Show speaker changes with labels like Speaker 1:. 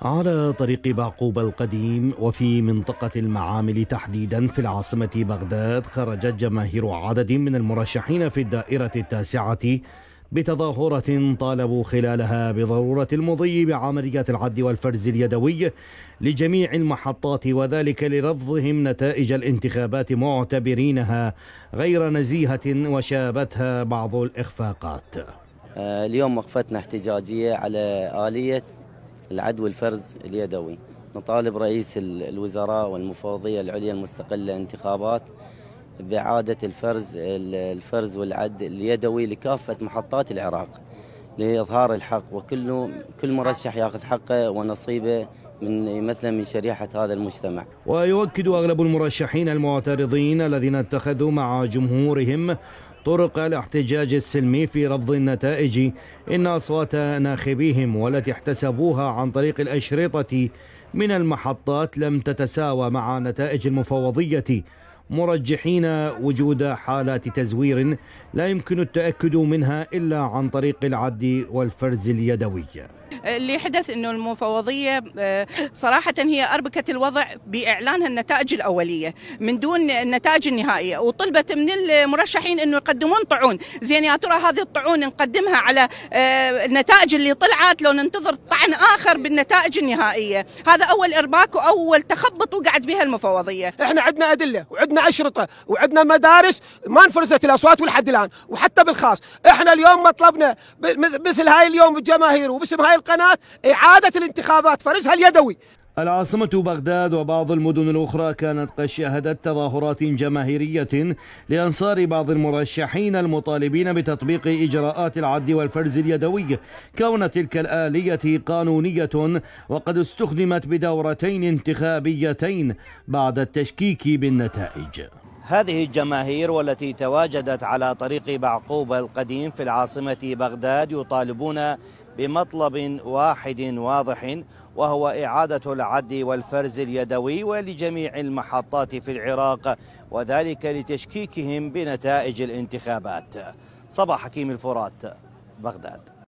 Speaker 1: على طريق بعقوب القديم وفي منطقة المعامل تحديدا في العاصمة بغداد خرجت جماهير عدد من المرشحين في الدائرة التاسعة بتظاهرة طالبوا خلالها بضرورة المضي بعمليات العد والفرز اليدوي لجميع المحطات وذلك لرفضهم نتائج الانتخابات معتبرينها غير نزيهة وشابتها بعض الإخفاقات
Speaker 2: آه، اليوم وقفتنا احتجاجية على آلية العدوى الفرز اليدوي نطالب رئيس الوزراء والمفوضية العليا المستقلة انتخابات بإعادة الفرز الفرز والعد اليدوي لكافة محطات العراق لإظهار الحق وكل كل مرشح ياخذ حقه ونصيبه من مثلا من شريحة هذا المجتمع
Speaker 1: ويؤكد أغلب المرشحين المعترضين الذين اتخذوا مع جمهورهم طرق الاحتجاج السلمي في رفض النتائج إن أصوات ناخبيهم والتي احتسبوها عن طريق الأشرطة من المحطات لم تتساوى مع نتائج المفوضية مرجحين وجود حالات تزوير لا يمكن التأكد منها إلا عن طريق العد والفرز اليدوي
Speaker 3: اللي حدث انه المفوضيه آه، صراحه هي اربكت الوضع باعلانها النتائج الاوليه من دون النتائج النهائيه وطلبت من المرشحين انه يقدمون طعون زين يا ترى هذه الطعون نقدمها على آه، النتائج اللي طلعت لو ننتظر طعن اخر بالنتائج النهائيه هذا اول ارباك واول تخبط وقعد بها المفوضيه
Speaker 4: احنا عندنا ادله وعندنا عندنا اشرطه وعندنا مدارس ما انفرزت الاصوات ولحد الان وحتى بالخاص احنا اليوم مطلبنا مثل هاي اليوم الجماهير وباسم هاي القناه اعاده الانتخابات فرزها اليدوي
Speaker 1: العاصمة بغداد وبعض المدن الأخرى كانت قد شهدت تظاهرات جماهيرية لأنصار بعض المرشحين المطالبين بتطبيق إجراءات العد والفرز اليدوي كون تلك الآلية قانونية وقد استخدمت بدورتين انتخابيتين بعد التشكيك بالنتائج
Speaker 4: هذه الجماهير والتي تواجدت على طريق بعقوب القديم في العاصمة بغداد يطالبون بمطلب واحد واضح وهو إعادة العد والفرز اليدوي ولجميع المحطات في العراق وذلك لتشكيكهم بنتائج الانتخابات صباح حكيم الفرات بغداد